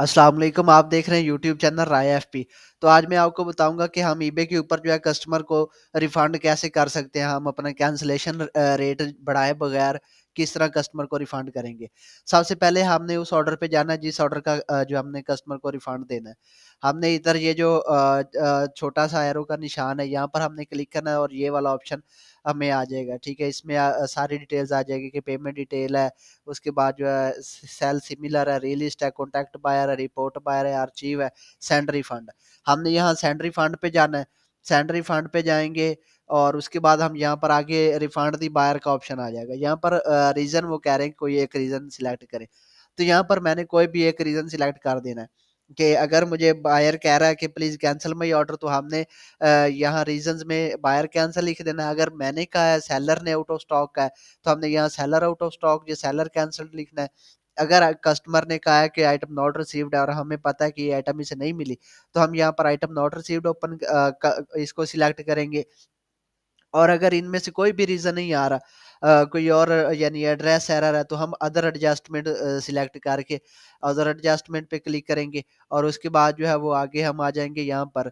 अस्सलाम वालेकुम आप देख रहे हैं YouTube channel Rai F P तो आज मैं आपको बताऊंगा कि हम ईबे के ऊपर जो है कस्टमर को रिफंड कैसे कर सकते हैं हम अपना कैंसलेशन रेट बढ़ाए बगैर किस तरह कस्टमर को रिफंड करेंगे सबसे पहले हमने उस ऑर्डर पे जाना है जिस ऑर्डर का जो हमने कस्टमर को रिफंड देना है हमने इधर ये जो छोटा सा एरो का निशान है यहाँ पर हमने क्लिक करना है और ये वाला ऑप्शन हमें आ जाएगा ठीक है इसमें सारी डिटेल्स आ जाएगी कि पेमेंट डिटेल है उसके बाद जो है सेल सिमिलर है रियलिस्ट है कॉन्टैक्ट बायर है रिपोर्ट बायर है अर्चीव है सेंड रिफंड हमने यहाँ सेंड रिफंड पे जाना है सेंड रिफंड पे जाएंगे और उसके बाद हम यहाँ पर आगे रिफंड दी बायर का ऑप्शन आ जाएगा यहाँ पर रीज़न वो कह रहे हैं कोई एक रीज़न सिलेक्ट करें तो यहाँ पर मैंने कोई भी एक रीज़न सिलेक्ट कर देना है कि अगर मुझे बायर कह रहा है कि प्लीज़ कैंसिल मई ऑर्डर तो हमने यहाँ रीजंस में बायर कैंसिल लिख देना है अगर मैंने कहा है सेलर ने आउट ऑफ स्टॉक का है तो हमने यहाँ सेलर आउट ऑफ स्टॉक जो सेलर कैंसिल लिखना है अगर कस्टमर ने कहा है कि आइटम नॉट रिसीव्ड और हमें पता है कि ये आइटम इसे नहीं मिली तो हम यहाँ पर आइटम नॉट रिसीव्ड ओपन इसको सिलेक्ट करेंगे और अगर इनमें से कोई भी रीज़न नहीं आ रहा Uh, कोई और यानी एड्रेस एरर है तो हम अदर एडजस्टमेंट सिलेक्ट करके अदर एडजस्टमेंट पे क्लिक करेंगे और उसके बाद जो है वो आगे हम आ जाएंगे यहाँ पर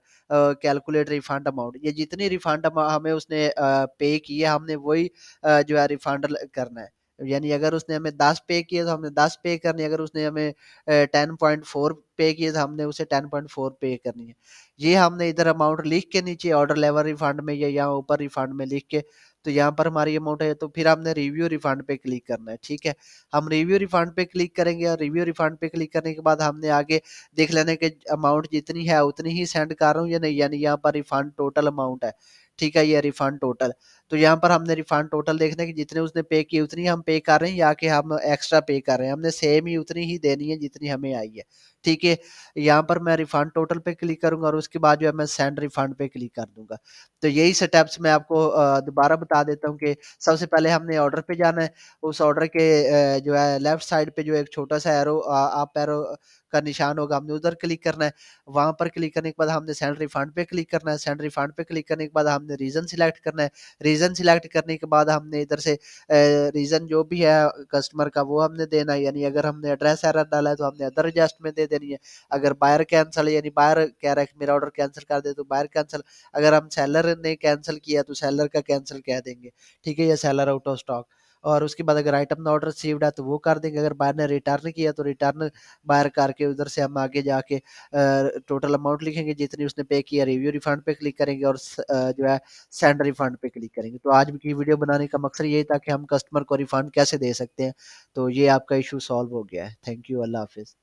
कैलकुलेट रिफंड अमाउंट ये जितनी रिफंड हमें उसने पे uh, की है हमने वही uh, जो है रिफंड करना है यानी अगर उसने हमें दस पे किए तो हमने दस पे करनी है अगर उसने हमें टेन पॉइंट फोर पे किए तो हमने उसे टेन पॉइंट फोर पे करनी है ये हमने इधर अमाउंट लिख के नीचे ऑर्डर लेवल रिफंड में या यहाँ ऊपर रिफंड में लिख के तो यहाँ पर हमारी अमाउंट है तो फिर हमने रिव्यू रिफंड पे क्लिक करना है ठीक है हम रिव्यू रिफंड पे क्लिक करेंगे और रिव्यू रिफंड पे क्लिक करने के बाद हमने आगे देख लेना कि अमाउंट जितनी है उतनी ही सेंड कर रहा हूँ या नहीं यानी यहाँ पर रिफंड टोटल अमाउंट है ठीक है ये रिफंड टोटल तो यहाँ पर हमने रिफंड टोटल देखना है कि जितने उसने पे किए उतनी हम पे कर रहे हैं या कि हम एक्स्ट्रा पे कर रहे हैं हमने सेम ही उतनी ही देनी है जितनी हमें आई है ठीक है यहाँ पर मैं रिफंड टोटल पे क्लिक करूंगा और उसके बाद जो है मैं सेंड रिफंड पे क्लिक कर दूंगा तो यही स्टेप्स मैं आपको दोबारा बता देता हूँ कि सबसे पहले हमने ऑर्डर पे जाना है उस ऑर्डर के जो है लेफ्ट साइड पे जो एक छोटा सा एरो आप एरो का निशान होगा हमने उधर क्लिक करना है वहाँ पर क्लिक करने के बाद हमने सेंड रिफंड पे क्लिक करना है सेंड रिफंड पे क्लिक करने के बाद हमने रीज़न सिलेक्ट करना है रीज़न सिलेक्ट करने के बाद हमने इधर से रीज़न जो भी है कस्टमर का वो हमने देना है यानी अगर हमने एड्रेस एरर डाला है तो हमने अदर एडजस्ट में दे देनी है अगर बायर कैंसिल यानी बायर कह रहा है मेरा ऑर्डर कैंसिल कर दे तो बायर कैंसिल अगर हम सेलर ने कैंसिल किया तो सेलर का कैंसिल कह देंगे ठीक है या सेलर आउट ऑफ स्टॉक और उसके बाद अगर आइटम ना ऑर्डर रिसीव्ड है तो वो कर देंगे अगर बायर ने रिटर्न किया तो रिटर्न बायर करके उधर से हम आगे जाके टोटल अमाउंट लिखेंगे जितनी उसने पे किया रिव्यू रिफंड पे क्लिक करेंगे और जो है सेंड रिफंड पे क्लिक करेंगे तो आज की वीडियो बनाने का मकसद यही था कि हम कस्टमर को रिफंड कैसे दे सकते हैं तो ये आपका इशू सॉल्व हो गया है थैंक यू अल्लाह हाफिज़